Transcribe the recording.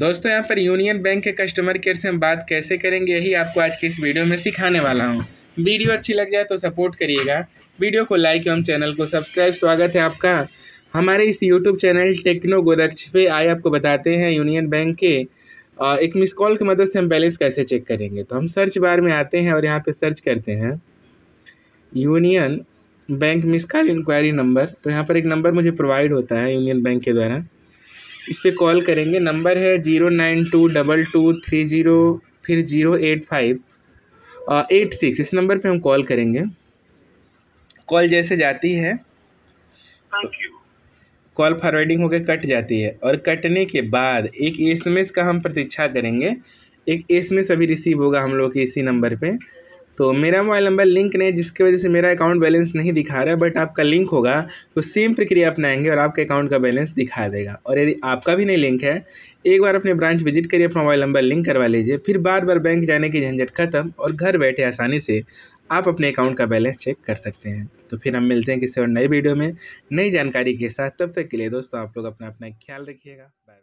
दोस्तों यहाँ पर यूनियन बैंक के कस्टमर केयर से हम बात कैसे करेंगे यही आपको आज के इस वीडियो में सिखाने वाला हूँ वीडियो अच्छी लग जाए तो सपोर्ट करिएगा वीडियो को लाइक एवं चैनल को सब्सक्राइब स्वागत है आपका हमारे इस यूट्यूब चैनल टेक्नो गोदक्ष पे आए आपको बताते हैं यूनियन बैंक के एक मिस कॉल की मदद से हम बैलेंस कैसे चेक करेंगे तो हम सर्च बार में आते हैं और यहाँ पर सर्च करते हैं union bank miss call inquiry number तो यहाँ पर एक नंबर मुझे प्रोवाइड होता है यूनियन बैंक के द्वारा इस पर कॉल करेंगे नंबर है zero nine two double two three zero फिर zero eight five eight six इस नंबर पे हम कॉल करेंगे कॉल जैसे जाती है कॉल फॉरवर्डिंग होकर कट जाती है और कटने के बाद एक एस का हम प्रतीक्षा करेंगे एक एस अभी रिसीव होगा हम लोग के इसी नंबर पर तो मेरा मोबाइल नंबर लिंक नहीं जिसकी वजह से मेरा अकाउंट बैलेंस नहीं दिखा रहा है बट आपका लिंक होगा तो सेम प्रक्रिया अपनाएंगे और आपके अकाउंट का बैलेंस दिखा देगा और यदि आपका भी नहीं लिंक है एक बार अपने ब्रांच विजिट करिए अपना मोबाइल नंबर लिंक करवा लीजिए फिर बार बार बैंक जाने की झंझट खत्म और घर बैठे आसानी से आप अपने अकाउंट का बैलेंस चेक कर सकते हैं तो फिर हम मिलते हैं किसी और नए वीडियो में नई जानकारी के साथ तब तक के लिए दोस्तों आप लोग अपना अपना ख्याल रखिएगा बाय